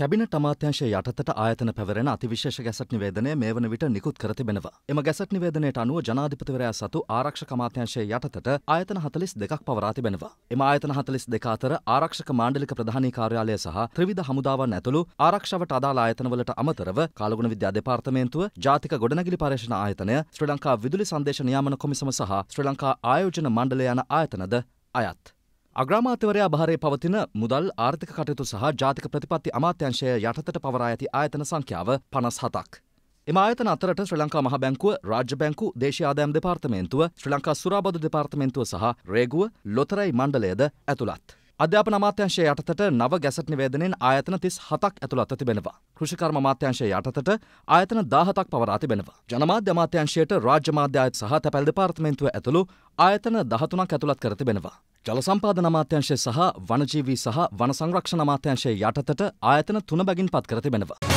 කැබිනට අමාත්‍යංශය යටතට ආයතන පැවරෙන අතිවිශේෂ ගැසට් නිවේදනය මේ වන විට නිකුත් කර තිබෙනවා. එම ගැසට් නිවේදනයට අනුව ජනාධිපතිවරයා සතු ආරක්ෂක අමාත්‍යංශය යටතට ආයතන 42ක් පවරා තිබෙනවා. එම ආයතන 42 අතර ආරක්ෂක මාණ්ඩලික ප්‍රධානී කාර්යාලය සහ ත්‍රිවිධ හමුදාවන් ඇතුළු ආරක්ෂාවට අදාළ ආයතනවලට අමතරව කාලගුණ විද්‍යා දෙපාර්තමේන්තුව, ජාතික ගොඩනැගිලි පර්යේෂණ ආයතනය, ශ්‍රී ලංකා විදුලි සංදේශ නියාමන කොමිසම සහ ශ්‍රී ලංකා ආයෝජන මණ්ඩලය යන ආයතනද අයත්. අග්‍රාමාත්‍යවරයා භාරය පවතින මුදල් ආර්ථික කටයුතු සහ ජාතික ප්‍රතිපත්ති අමාත්‍යංශය යටතට පවරා ඇති ආයතන සංඛ්‍යාව පනස් හතක්. එම ආයතන අතරට ශ්‍රී ලංකා මහ බැංකුව, රාජ්‍ය බැංකු, දේශීය ආදායම් දෙපාර්තමේන්තුව, ශ්‍රී ලංකා සුරාබදු දෙපාර්තමේන්තුව සහ රේගුව, ලොතරැයි මණ්ඩලයද ඇතුළත්. අධ්‍යාපන අමාත්‍යංශය යටතට නව ගැසට් නිවේදනෙන් ආයතන 37ක් ඇතුළත් තිබෙනවා. කෘෂිකර්ම අමාත්‍යංශය යටතට ආයතන 17ක් පවරා තිබෙනවා. ජනමාධ්‍ය අමාත්‍යංශයට රාජ්‍ය මාධ්‍ය ආයත් සහ තැපැල් දෙපාර්තමේන්තුව ඇතුළු ආයතන 13ක් ඇතුළත් කර තිබෙනවා. ජල සම්පාදන අමාත්‍යංශය සහ වනජීවී සහ වන සංරක්ෂණ අමාත්‍යංශය යටතට ආයතන 3 බැගින් පත් කර තිබෙනවා.